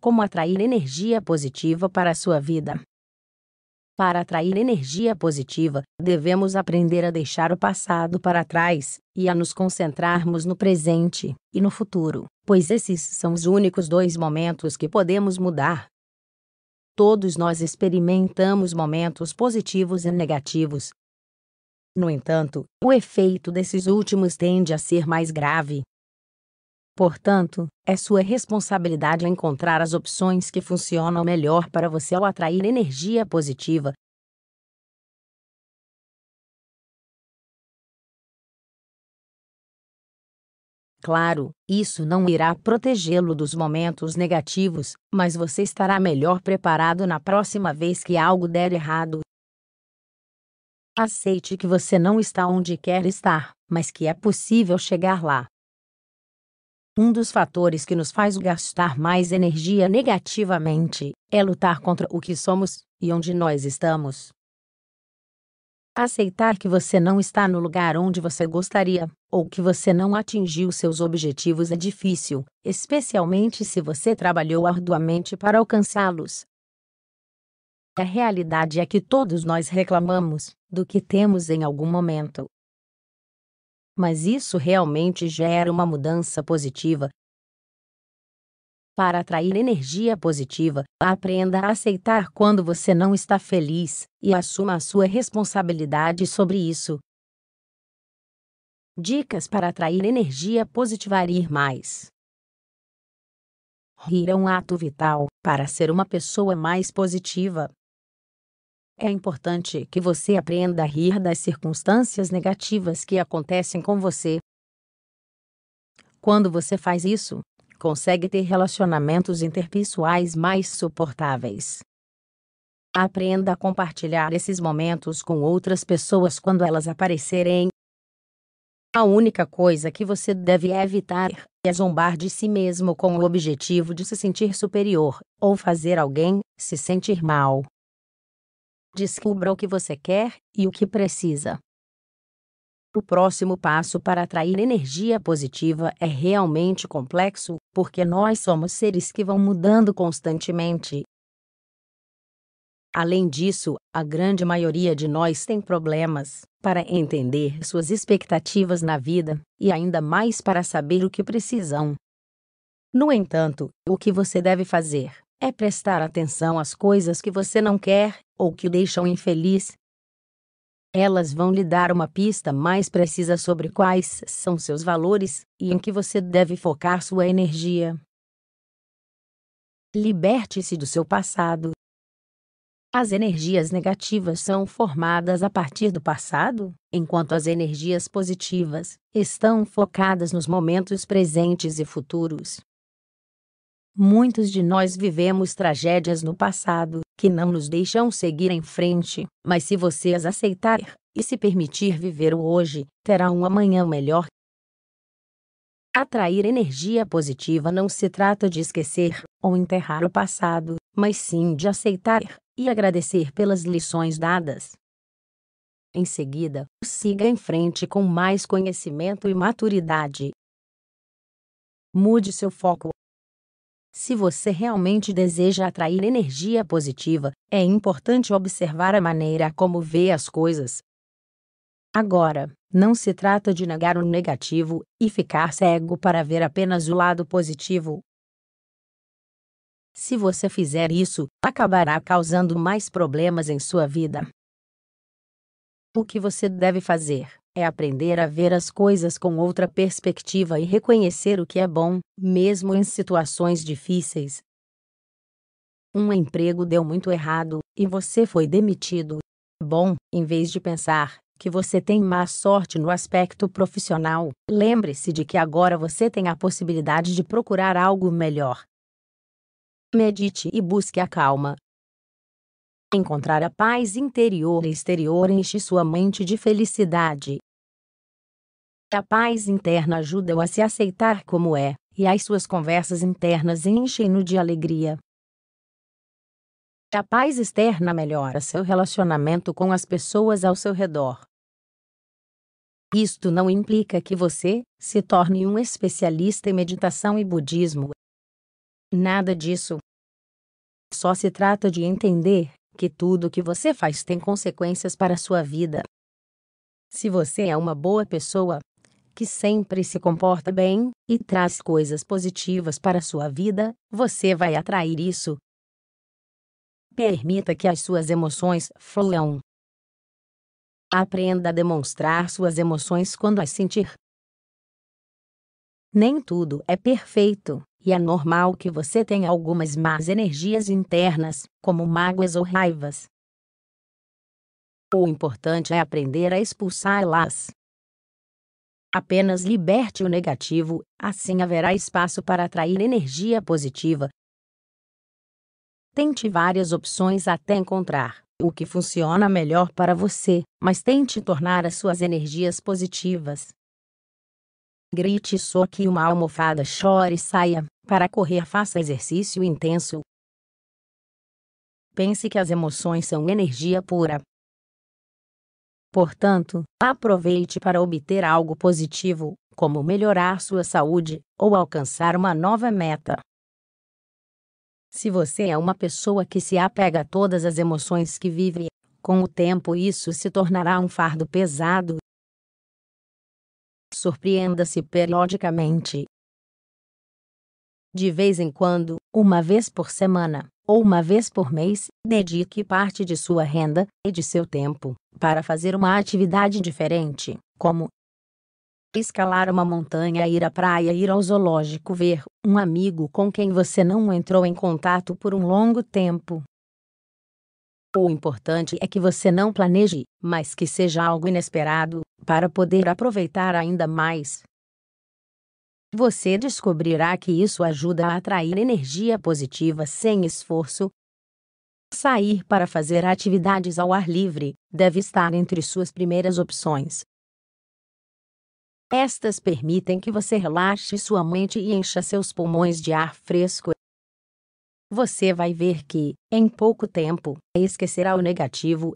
Como atrair energia positiva para a sua vida? Para atrair energia positiva, devemos aprender a deixar o passado para trás e a nos concentrarmos no presente e no futuro, pois esses são os únicos dois momentos que podemos mudar. Todos nós experimentamos momentos positivos e negativos. No entanto, o efeito desses últimos tende a ser mais grave Portanto, é sua responsabilidade encontrar as opções que funcionam melhor para você ao atrair energia positiva. Claro, isso não irá protegê-lo dos momentos negativos, mas você estará melhor preparado na próxima vez que algo der errado. Aceite que você não está onde quer estar, mas que é possível chegar lá. Um dos fatores que nos faz gastar mais energia negativamente é lutar contra o que somos e onde nós estamos. Aceitar que você não está no lugar onde você gostaria, ou que você não atingiu seus objetivos é difícil, especialmente se você trabalhou arduamente para alcançá-los. A realidade é que todos nós reclamamos do que temos em algum momento, mas isso realmente gera uma mudança positiva. Para atrair energia positiva, aprenda a aceitar quando você não está feliz e assuma a sua responsabilidade sobre isso. Dicas para atrair energia positiva e ir mais. Rir é um ato vital para ser uma pessoa mais positiva. É importante que você aprenda a rir das circunstâncias negativas que acontecem com você. Quando você faz isso, consegue ter relacionamentos interpessoais mais suportáveis. Aprenda a compartilhar esses momentos com outras pessoas quando elas aparecerem. A única coisa que você deve evitar é zombar de si mesmo com o objetivo de se sentir superior ou fazer alguém se sentir mal. Descubra o que você quer e o que precisa. O próximo passo para atrair energia positiva é realmente complexo, porque nós somos seres que vão mudando constantemente. Além disso, a grande maioria de nós tem problemas para entender suas expectativas na vida e ainda mais para saber o que precisam. No entanto, o que você deve fazer é prestar atenção às coisas que você não quer ou que o deixam infeliz. Elas vão lhe dar uma pista mais precisa sobre quais são seus valores e em que você deve focar sua energia. Liberte-se do seu passado. As energias negativas são formadas a partir do passado, enquanto as energias positivas estão focadas nos momentos presentes e futuros. Muitos de nós vivemos tragédias no passado que não nos deixam seguir em frente, mas se você as aceitar e se permitir viver o hoje, terá um amanhã melhor. Atrair energia positiva não se trata de esquecer ou enterrar o passado, mas sim de aceitar e agradecer pelas lições dadas. Em seguida, siga em frente com mais conhecimento e maturidade. Mude seu foco se você realmente deseja atrair energia positiva, é importante observar a maneira como vê as coisas. Agora, não se trata de negar o negativo e ficar cego para ver apenas o lado positivo. Se você fizer isso, acabará causando mais problemas em sua vida. O que você deve fazer? é aprender a ver as coisas com outra perspectiva e reconhecer o que é bom, mesmo em situações difíceis. Um emprego deu muito errado e você foi demitido. Bom, em vez de pensar que você tem má sorte no aspecto profissional, lembre-se de que agora você tem a possibilidade de procurar algo melhor. Medite e busque a calma, Encontrar a paz interior e exterior enche sua mente de felicidade. A paz interna ajuda-o a se aceitar como é, e as suas conversas internas enchem-no de alegria. A paz externa melhora seu relacionamento com as pessoas ao seu redor. Isto não implica que você se torne um especialista em meditação e budismo. Nada disso. Só se trata de entender que tudo o que você faz tem consequências para a sua vida. Se você é uma boa pessoa, que sempre se comporta bem e traz coisas positivas para sua vida, você vai atrair isso. Permita que as suas emoções fluam. Aprenda a demonstrar suas emoções quando as sentir. Nem tudo é perfeito, e é normal que você tenha algumas más energias internas, como mágoas ou raivas. O importante é aprender a expulsá-las. Apenas liberte o negativo, assim haverá espaço para atrair energia positiva. Tente várias opções até encontrar o que funciona melhor para você, mas tente tornar as suas energias positivas. Grite só que uma almofada chore e saia, para correr faça exercício intenso. Pense que as emoções são energia pura, Portanto, aproveite para obter algo positivo, como melhorar sua saúde ou alcançar uma nova meta. Se você é uma pessoa que se apega a todas as emoções que vive, com o tempo isso se tornará um fardo pesado. Surpreenda-se periodicamente. De vez em quando, uma vez por semana, ou uma vez por mês, dedique parte de sua renda e de seu tempo para fazer uma atividade diferente, como escalar uma montanha, ir à praia, ir ao zoológico, ver um amigo com quem você não entrou em contato por um longo tempo. O importante é que você não planeje, mas que seja algo inesperado, para poder aproveitar ainda mais. Você descobrirá que isso ajuda a atrair energia positiva sem esforço. Sair para fazer atividades ao ar livre deve estar entre suas primeiras opções. Estas permitem que você relaxe sua mente e encha seus pulmões de ar fresco. Você vai ver que, em pouco tempo, esquecerá o negativo